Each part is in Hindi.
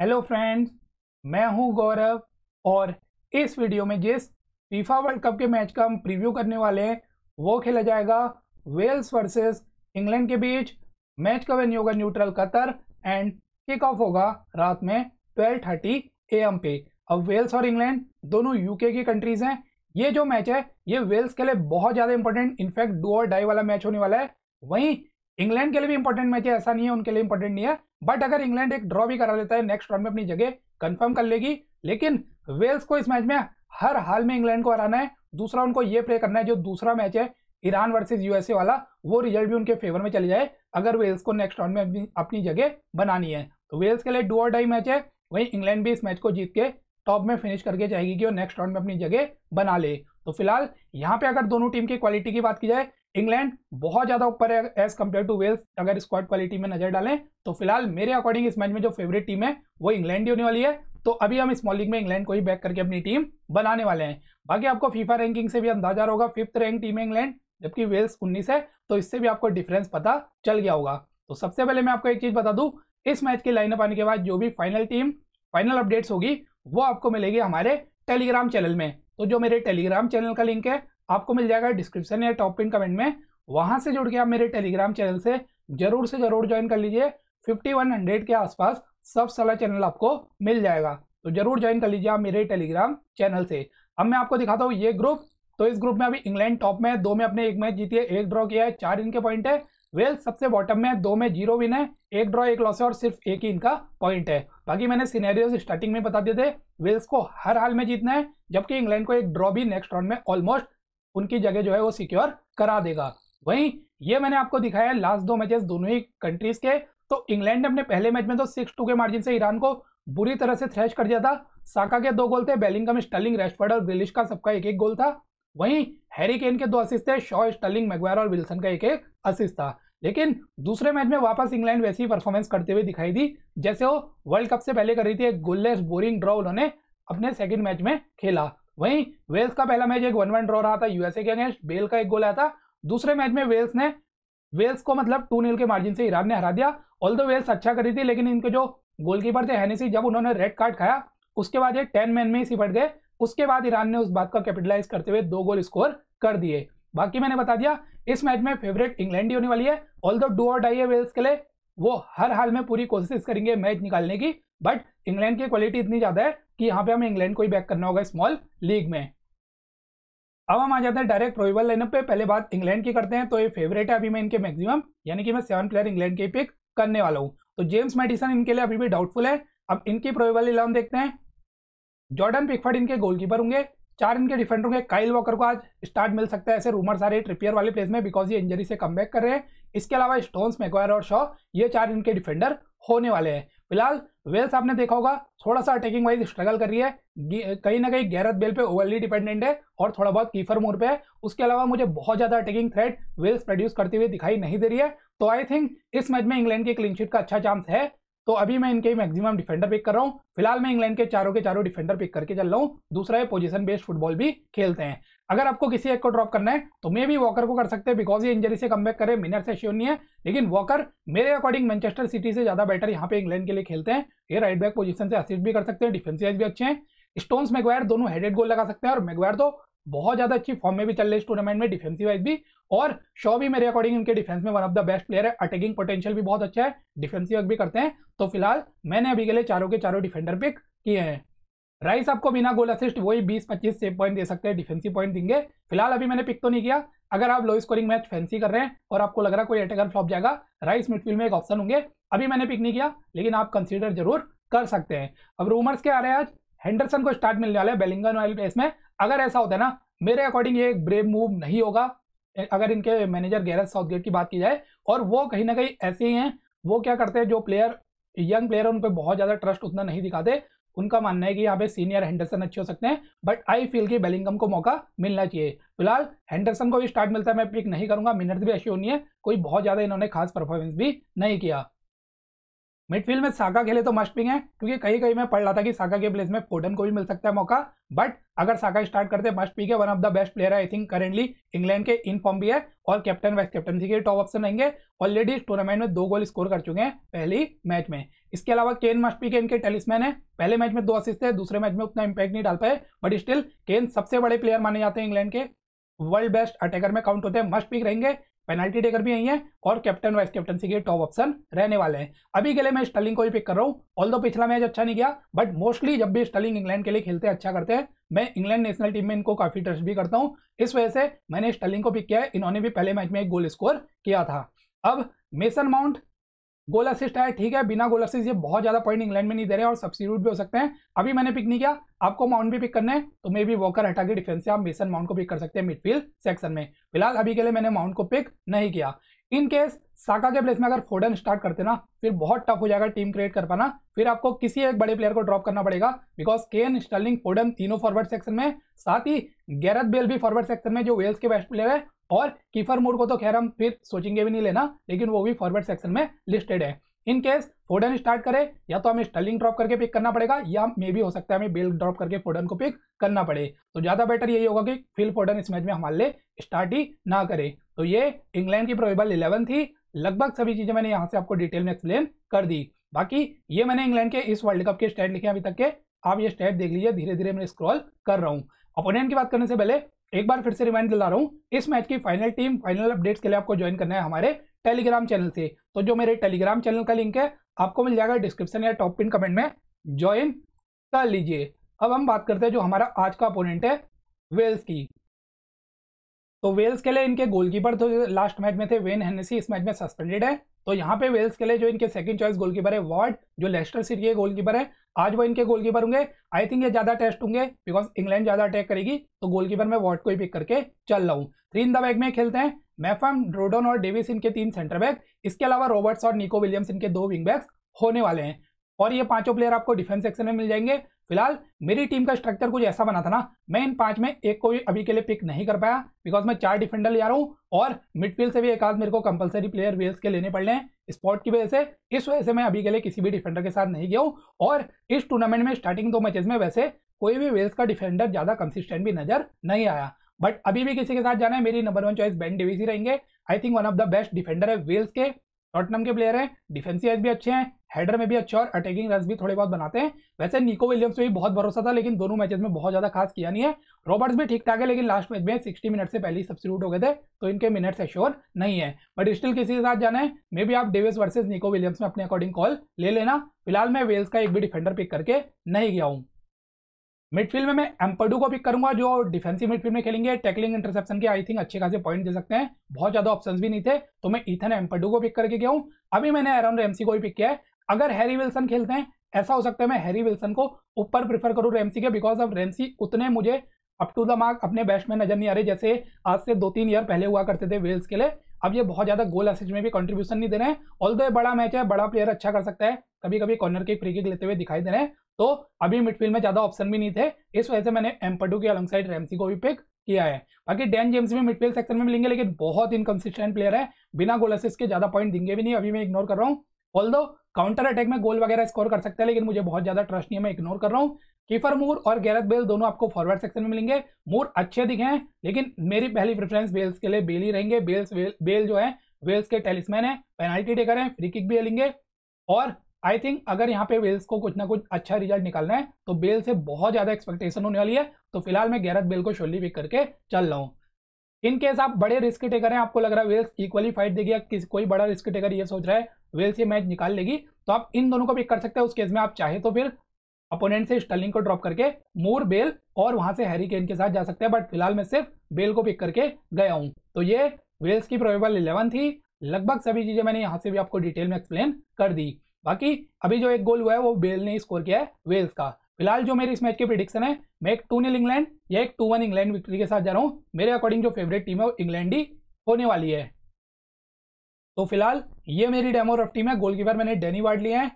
हेलो फ्रेंड्स मैं हूं गौरव और इस वीडियो में जिस फीफा वर्ल्ड कप के मैच का हम प्रीव्यू करने वाले हैं वो खेला जाएगा वेल्स वर्सेस इंग्लैंड के बीच मैच का वेन्यू होगा neutral Qatar and kick off होगा रात में ट्वेल्व थर्टी ए एम पे अब वेल्स और इंग्लैंड दोनों यूके की कंट्रीज हैं ये जो मैच है ये वेल्स के लिए बहुत ज़्यादा इंपॉर्टेंट इनफैक्ट डू और डाई वाला मैच होने वाला है वहीं इंग्लैंड के लिए भी इंपॉर्टेंट मैच है ऐसा नहीं है उनके लिए इंपॉर्टेंट नहीं है बट अगर इंग्लैंड एक ड्रॉ भी करा लेता है नेक्स्ट राउंड में अपनी जगह कंफर्म कर लेगी लेकिन वेल्स को इस मैच में हर हाल में इंग्लैंड को हराना है दूसरा उनको ये प्ले करना है जो दूसरा मैच है ईरान वर्सेज यूएसए वाला वो रिजल्ट भी उनके फेवर में चले जाए अगर वेल्स को नेक्स्ट राउंड में अपनी जगह बनानी है तो वेल्स के लिए डू और डाई मैच है वहीं इंग्लैंड भी इस मैच को जीत के टॉप में फिनिश करके जाएगी कि वो नेक्स्ट राउंड में अपनी जगह बना ले तो फिलहाल यहाँ पे अगर दोनों टीम की क्वालिटी की बात की जाए इंग्लैंड बहुत ज्यादा ऊपर है एज कम्पेयर टू वेल्स अगर स्क्वाड क्वालिटी में नजर डालें तो फिलहाल मेरे अकॉर्डिंग इस मैच में जो फेवरेट टीम है वो इंग्लैंड ही होने वाली है तो अभी हम स्मॉल लीग में इंग्लैंड को ही बैक करके अपनी टीम बनाने वाले हैं बाकी आपको फीफा रैंकिंग से भी अंदाजा होगा फिफ्थ रैंक टीम है इंग्लैंड जबकि वेल्स उन्नीस है तो इससे भी आपको डिफरेंस पता चल गया होगा तो सबसे पहले मैं आपको एक चीज बता दू इस मैच की लाइनअप आने के बाद जो भी फाइनल टीम फाइनल अपडेट्स होगी वो आपको मिलेगी हमारे टेलीग्राम चैनल में तो जो मेरे टेलीग्राम चैनल का लिंक है आपको मिल जाएगा डिस्क्रिप्शन या टॉप पिन कमेंट में वहां से जुड़ के आप मेरे टेलीग्राम चैनल से जरूर से जरूर ज्वाइन कर लीजिए फिफ्टी वन हंड्रेड के आसपास सब सला चैनल आपको मिल जाएगा तो जरूर ज्वाइन कर लीजिए आप मेरे टेलीग्राम चैनल से अब मैं आपको दिखाता हूँ ये ग्रुप तो इस ग्रुप में अभी इंग्लैंड टॉप में है दो में अपने एक मैच जीती है एक ड्रॉ किया है चार इनके पॉइंट है वेल्स सबसे बॉटम में दो में जीरो विन है एक ड्रॉ एक लॉस है और सिर्फ एक ही इनका पॉइंट है बाकी मैंने सीनेरियोज स्टार्टिंग में बता दिए थे वेल्स को हर हाल में जीतना है जबकि इंग्लैंड को एक ड्रॉ भी नेक्स्ट राउंड में ऑलमोस्ट उनकी जगह जो है वो सिक्योर करा देगा वहीं ये मैंने आपको दिखाया है लास्ट दो मैचेस दोनों ही कंट्रीज के तो इंग्लैंड ने अपने पहले मैच में तो सिक्स टू के मार्जिन से ईरान को बुरी तरह से थ्रैश कर दिया था साका के दो गोल थे का स्टर्लिंग रेस्टफर्ड और ग्रिलिश का सबका एक एक गोल था वहीं हैरी केन के दो असिस्ट थे शॉ स्टर्लिंग मैगवायर और विल्सन का एक एक असिस्ट था लेकिन दूसरे मैच में वापस इंग्लैंड वैसी ही परफॉर्मेंस करते हुए दिखाई दी जैसे वो वर्ल्ड कप से पहले कर रही थी एक गोललेस बोरिंग ड्रॉ उन्होंने अपने सेकेंड मैच में खेला वहीं वेल्स का पहला मैच एक वन वन ड्रॉ रहा था यूएसए के अगेंस्ट बेल का एक गोल आया था दूसरे मैच में वेल्स ने वेल्स को मतलब टू नील के मार्जिन से ईरान ने हरा दिया ऑल द वेल्स अच्छा करी थी लेकिन इनके जो गोलकीपर थे हैनेसी जब उन्होंने रेड कार्ड खाया उसके बाद ये टेन मैन में ही सिपट गए उसके बाद ईरान ने उस बात का कैपिटलाइज करते हुए दो गोल स्कोर कर दिए बाकी मैंने बता दिया इस मैच में फेवरेट इंग्लैंड ही होने वाली है ऑल द डू और डाई है वेल्स के लिए वो हर हाल में पूरी कोशिश करेंगे मैच निकालने की बट इंग्लैंड की क्वालिटी इतनी ज़्यादा है कि यहाँ पे हमें इंग्लैंड को ही बैक करना होगा स्मॉल लीग में अब हम आ जाते हैं डायरेक्ट प्रोविबल लाइनअप पे पहले बात इंग्लैंड की करते हैं तो ये फेवरेट है अभी मैं इनके मैक्सिमम यानी कि मैं सेवन प्लेयर इंग्लैंड के पिक करने वाला हूँ तो जेम्स मेडिसन इनके लिए अभी भी डाउटफुल है अब इनकी प्रोबेबल इलेवन देखते हैं जॉर्डन पिकफर्ड इनके गोलकीपर होंगे चार इनके डिफेंडरों के काइल वॉकर को आज स्टार्ट मिल सकता है ऐसे रूमर्स आ रहे ट्रिपियर वाले प्लेस में बिकॉज ये इंजरी से कम कर रहे हैं इसके अलावा स्टोन्स मेगवायर और शॉ ये चार इनके डिफेंडर होने वाले हैं फिलहाल वेल्स आपने देखा होगा थोड़ा सा अटैकिंग वाइज स्ट्रगल कर रही है कहीं ना कहीं गैरत बेल पे ओवरली डिपेंडेंट है और थोड़ा बहुत कीफर मोर पे है उसके अलावा मुझे बहुत ज़्यादा अटैकिंग थ्रेड वेल्स प्रोड्यूस करती हुई दिखाई नहीं दे रही है तो आई थिंक इस मैच में इंग्लैंड की क्लीनशीट का अच्छा चांस है तो अभी मैं इनके मैक्सिमम डिफेंडर पिक कर रहा हूँ फिलहाल मैं इंग्लैंड के चारों के चारों डिफेंडर पिक करके चल रहा हूँ दूसरा है पोजीशन बेस्ड फुटबॉल भी खेलते हैं अगर आपको किसी एक को ड्रॉप करना है तो मे भी वॉकर को कर सकते हैं बिकॉज ये इंजरी से कम बैक करे मिनर से श्योर नहीं है लेकिन वॉकर मेरे अकॉर्डिंग मैनचेस्टर सिटी से ज्यादा बेटर यहाँ पे इंग्लैंड के लिए खेलते हैं ये राइट बैक पोजिशन से असिस्ट भी कर सकते हैं डिफेंसिव भी अच्छे हैं स्टोन्स मैगवायर दोनों हेडेड गोल लगा सकते हैं और मैगवायर तो बहुत ज्यादा अच्छी फॉर्म में भी चल रहे इस टूर्नामेंट में डिफेंसिव वाइज भी और शो भी मेरे अकॉर्डिंग इनके डिफेंस में one of the best player है अटैकिंग पोटेंशियल भी बहुत अच्छा है डिफेंसिव भी करते हैं तो फिलहाल मैंने अभी के लिए चारों के चारों डिफेंडर पिक किए हैं राइस आपको बिना गोल असिस्ट वही 20-25 सेव पॉइंट दे सकते हैं डिफेंसिव पॉइंट देंगे फिलहाल अभी मैंने पिक तो नहीं किया अगर आप लो स्कोरिंग मैच फैंसी कर रहे हैं और आपको लग रहा है कोई अटैकर फ्लॉप जाएगा राइस मिडफील्ड में एक ऑप्शन होंगे अभी मैंने पिक नहीं किया लेकिन आप कंसिडर जरूर कर सकते हैं अब रूमर्स क्या आ रहे हैं आज हैंडरसन को स्टार्ट मिलने वाला है बेलिंगन वाले प्लेस में अगर ऐसा होता है ना मेरे अकॉर्डिंग ये एक ब्रेव मूव नहीं होगा अगर इनके मैनेजर गैरथ साउथगेट की बात की जाए और वो कहीं ना कहीं ऐसे ही हैं वो क्या करते हैं जो प्लेयर यंग प्लेयर उन पर बहुत ज़्यादा ट्रस्ट उतना नहीं दिखाते उनका मानना है कि यहाँ पे सीनियर हैंडरसन अच्छे हो सकते हैं बट आई फील कि बेलिंगम को मौका मिलना चाहिए फिलहाल हैंडरसन को भी स्टार्ट मिलता है मैं पिक नहीं करूंगा मिनट भी अच्छी होनी है कोई बहुत ज़्यादा इन्होंने खास परफॉर्मेंस भी नहीं किया मिडफील्ड में साका खेले तो मस्ट पिंग है क्योंकि कहीं कहीं मैं पढ़ रहा था कि साका के प्लेस में फोडन को भी मिल सकता है मौका बट अगर साका स्टार्ट करते मस्ट पिंग है one of the best player I think currently England के इन फॉर्म भी है और कैप्टन वाइस कैप्टनसी के टॉप ऑप्शन रहेंगे ऑलरेडी इस टूर्नामेंट में दो गोल स्कोर कर चुके हैं पहली मैच में इसके अलावा केन मस्टपी के इनके टेलिसमैन है पहले मैच में दो असिस्ट है दूसरे मैच में उतना इंपैक्ट नहीं डाल पाए बट स्टिल केन सबसे बड़े प्लेयर माने जाते हैं इंग्लैंड के वर्ल्ड बेस्ट अटैकर में काउंट होते हैं मस्ट पिक रहेंगे पेनाल्टी टेकर भी यही है और कैप्टन वाइस कैप्टनसी के टॉप ऑप्शन रहने वाले हैं अभी के लिए मैं स्टर्लिंग को ही पिक कर रहा हूँ ऑल दो पिछला मैच अच्छा नहीं गया बट मोस्टली जब भी स्टर्लिंग इंग्लैंड के लिए खेलते हैं अच्छा करते हैं मैं इंग्लैंड नेशनल टीम में इनको काफी ट्रस्ट भी करता हूँ इस वजह से मैंने स्टर्लिंग को पिक किया है इन्होंने भी पहले मैच में एक गोल स्कोर किया था अब मेसन माउंट गोल असिस्ट है ठीक है बिना गोल असिस्ट ये बहुत ज्यादा पॉइंट इंग्लैंड में नहीं दे रहे और सब्सिट्यूट भी हो सकते हैं अभी मैंने पिक नहीं किया आपको माउंट भी पिक करने है तो मे भी वॉकर हटा के डिफेंस से आप मेसन माउंट को पिक कर सकते हैं मिडफील्ड सेक्शन में फिलहाल अभी के लिए मैंने माउंट को पिक नहीं किया इन केस साका के प्लेस में अगर फोर्डन स्टार्ट करते ना फिर बहुत टफ हो जाएगा टीम क्रिएट कर पाना फिर आपको किसी एक बड़े प्लेयर को ड्रॉप करना पड़ेगा बिकॉज केन स्टर्लिंग फोर्डन तीनों फॉरवर्ड सेक्शन में साथ ही गैरथ बेल भी फॉरवर्ड सेक्शन में जो वेल्स के बेस्ट प्लेयर है और कीफर मूड को तो खैर हम फिर सोचेंगे भी नहीं लेना लेकिन वो भी फॉरवर्ड सेक्शन में लिस्टेड है इन केस फोर्डन स्टार्ट करे या तो हमें स्टर्लिंग ड्रॉप करके पिक करना पड़ेगा या मे भी हो सकता है हमें बेल ड्रॉप करके फोर्डन को पिक करना पड़े तो ज़्यादा बेटर यही होगा कि फिल फोर्डन इस मैच में हमारे लिए स्टार्ट ही ना करे तो ये इंग्लैंड की प्रोबेबल इलेवन थी लगभग सभी चीज़ें मैंने यहाँ से आपको डिटेल में एक्सप्लेन कर दी बाकी ये मैंने इंग्लैंड के इस वर्ल्ड कप के स्टैंड लिखे अभी तक के आप ये स्टैट देख लीजिए धीरे धीरे मैं स्क्रॉल कर रहा हूँ अपोनेंट की बात करने से पहले एक बार फिर से रिमाइंड दिला रहा हूँ इस मैच की फाइनल टीम फाइनल अपडेट्स के लिए आपको ज्वाइन करना है हमारे टेलीग्राम चैनल से तो जो मेरे टेलीग्राम चैनल का लिंक है आपको मिल जाएगा डिस्क्रिप्शन या टॉप पिन कमेंट में ज्वाइन कर लीजिए अब हम बात करते हैं जो हमारा आज का अपोनेंट है वेल्स की तो वेल्स के लिए इनके गोलकीपर तो लास्ट मैच में थे वेन हेनेसी इस मैच में सस्पेंडेड है तो यहाँ पे वेल्स के लिए जो इनके सेकंड चॉइस गोलकीपर है वार्ड जो लेस्टर सिटी के गोलकीपर है आज वो इनके गोलकीपर होंगे आई थिंक ये ज्यादा टेस्ट होंगे बिकॉज इंग्लैंड ज्यादा अटैक करेगी तो गोलकीपर में वार्ड को ही पिक करके चल रहा हूँ थ्री इन द बैग में खेलते हैं मैफम ड्रोडन और डेविस इनके तीन सेंटर बैग इसके अलावा रॉबर्ट्स और निको विलियम्स इनके दो विंग बैक्स होने वाले हैं और ये पांचों प्लेयर आपको डिफेंस सेक्शन में मिल जाएंगे फिलहाल मेरी टीम का स्ट्रक्चर कुछ ऐसा बना था ना मैं इन पांच में एक को भी अभी के लिए पिक नहीं कर पाया बिकॉज मैं चार डिफेंडर ले आ रहा हूँ और मिडफील्ड से भी एक आध मेरे को कंपलसरी प्लेयर वेल्स के लेने पड़ रहे हैं स्पॉट की वजह से इस वजह से मैं अभी के लिए किसी भी डिफेंडर के साथ नहीं गया हूँ और इस टूर्नामेंट में स्टार्टिंग दो मैचेस में वैसे कोई भी वेल्स का डिफेंडर ज्यादा कंसिस्टेंट भी नजर नहीं आया बट अभी भी किसी के साथ जाना है मेरी number one choice Ben Davies ही रहेंगे I think one of the best defender है वेल्स के टॉटनम के प्लेयर हैं डिफेंसिव एज भी अच्छे हैं हेडर में भी अच्छे और अटैकिंग रस भी थोड़े बहुत बनाते हैं वैसे निको विलियम्स पे भी बहुत भरोसा था लेकिन दोनों मैचेस में बहुत ज्यादा खास किया नहीं है रॉबर्ट्स भी ठीक ठाक है लेकिन लास्ट मैच में सिक्सटी मिनट से पहले सब्सिट्यूट हो गए थे तो इनके मिनट श्योर नहीं है बट स्टिल किसी के साथ जाना है मे भी आप डेविस वर्सेज निको विलियम्स में अपने अकॉर्डिंग कॉल ले लेना फिलहाल मैं वेल्स का एक भी डिफेंडर पिक करके नहीं गया हूँ मिडफील्ड में मैं एम्पडू को पिक करूंगा जो डिफेंसिव मिडफील्ड में खेलेंगे टैकलिंग इंटरसेप्शन के आई थिंक अच्छे खासे पॉइंट दे सकते हैं बहुत ज्यादा ऑप्शन भी नहीं थे तो मैं इथन एम्पडू को पिक करके गया हूँ अभी मैंने एरन रेमसी को भी पिक किया है अगर हैरी विल्सन खेलते हैं ऐसा हो सकता है मैं हैरी विल्सन को ऊपर प्रीफर करूँ रेमसी के बिकॉज ऑफ रेमसी उतने मुझे अप टू द मार्क अपने बेस्ट में नजर नहीं आ रहे जैसे आज से दो तीन ईयर पहले हुआ करते थे वेल्स के लिए अब ये बहुत ज्यादा गोल असिज में भी कंट्रीब्यूशन नहीं दे रहे हैं ऑल ये बड़ा मैच है बड़ा प्लेयर अच्छा कर सकता है कभी कभी कॉर्नर के फ्री किक लेते हुए दिखाई दे रहे हैं तो अभी मिडफील्ड में ज्यादा ऑप्शन भी नहीं थे इस वजह से मैंने एम्पटू के अलग साइड रेमसी को भी पिक किया है बाकी डैन जेम्स भी मिडफील्ड सेक्शन में मिलेंगे लेकिन बहुत इनकन्सिस्टेंट प्लेयर है बिना गोल असिस्ट के ज्यादा पॉइंट देंगे भी नहीं अभी मैं इग्नोर कर रहा हूँ ऑल काउंटर अटैक में गोल वगैरह स्कोर कर सकते हैं लेकिन मुझे बहुत ज्यादा ट्रस्ट नहीं है मैं इग्नोर कर रहा हूँ कीफर मूर और गैरत बेल दोनों आपको फॉरवर्ड सेक्शन में मिलेंगे मूर अच्छे दिखे हैं लेकिन मेरी पहली प्रेफरेंस बेल्स के लिए बेल ही रहेंगे बेल्स बेल, बेल जो है वेल्स के टेलिसमैन है पेनाल्टी टेकर हैं फ्री किक भी लेंगे और आई थिंक अगर यहाँ पे वेल्स को कुछ ना कुछ अच्छा रिजल्ट निकालना है तो बेल से बहुत ज़्यादा एक्सपेक्टेशन होने वाली है तो फिलहाल मैं गैरत बेल को शोली पिक करके चल रहा हूँ इन केस आप बड़े रिस्क टेकर हैं आपको लग रहा है वेल्स इक्वली फाइट देगी या किसी कोई बड़ा रिस्क टेकर ये सोच रहा है वेल्स ये मैच निकाल लेगी तो आप इन दोनों को पिक कर सकते हैं उस केस में आप चाहे तो फिर अपोनेंट से स्टर्लिंग को ड्रॉप करके मोर बेल और वहां से हैरी केन के साथ जा सकते हैं बट फिलहाल मैं सिर्फ बेल को पिक करके गया हूँ तो ये वेल्स की प्रोबेबल इलेवन थी लगभग सभी चीजें मैंने यहाँ से भी आपको डिटेल में एक्सप्लेन कर दी बाकी अभी जो एक गोल हुआ है वो बेल ने स्कोर किया है वेल्स का फिलहाल जो मेरी इस मैच की प्रिडिक्शन है मैं एक टू नील इंग्लैंड या एक टू वन इंग्लैंड विक्ट्री के साथ जा रहा हूँ मेरे अकॉर्डिंग जो फेवरेट टीम है वो इंग्लैंड ही होने वाली है तो फिलहाल ये मेरी डेमो रफ टीम है गोलकीपर मैंने डेनी वार्ड लिए हैं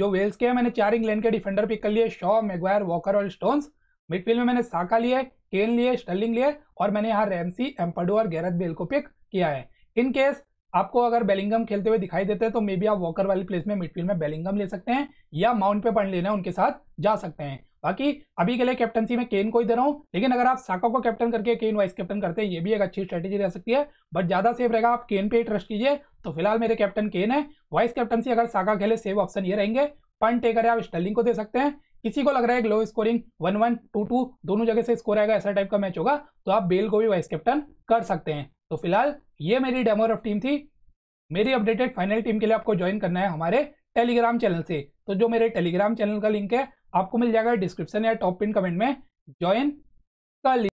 जो वेल्स के हैं मैंने चार इंग्लैंड के डिफेंडर पिक कर लिए शॉ मेगवायर वॉकर और स्टोन्स मिडफील्ड में मैंने साका लिए केन लिए स्टर्लिंग लिए और मैंने यहाँ रैमसी एम्पडो और गैरथ बेल को पिक किया है इन केस आपको अगर बेलिंगम खेलते हुए दिखाई देते हैं तो मे बी आप वॉकर वाली प्लेस में मिडफील्ड में बेलिंगम ले सकते हैं या माउंट पे पढ़ लेना उनके साथ जा सकते हैं बाकी अभी के लिए कैप्टनसी में केन को ही दे रहा हूँ लेकिन अगर आप साका को कैप्टन करके केन वाइस कैप्टन करते हैं ये भी एक अच्छी स्ट्रेटेजी रह सकती है बट ज्यादा सेफ रहेगा आप केन पे ही ट्रस्ट कीजिए तो फिलहाल मेरे कैप्टन केन है वाइस कैप्टनसी अगर साका खेले सेव ऑप्शन ये रहेंगे पन टेकर आप स्टर्लिंग को दे सकते हैं किसी को लग रहा है low scoring one one two two दोनों जगह से स्कोर आएगा ऐसा टाइप का मैच होगा तो आप बेल को भी वाइस कैप्टन कर सकते हैं तो फिलहाल ये मेरी डेमो ऑफ टीम थी मेरी अपडेटेड फाइनल टीम के लिए आपको ज्वाइन करना है हमारे टेलीग्राम चैनल से तो जो मेरे टेलीग्राम चैनल का लिंक है आपको मिल जाएगा डिस्क्रिप्शन या टॉप पिन कमेंट में ज्वाइन कर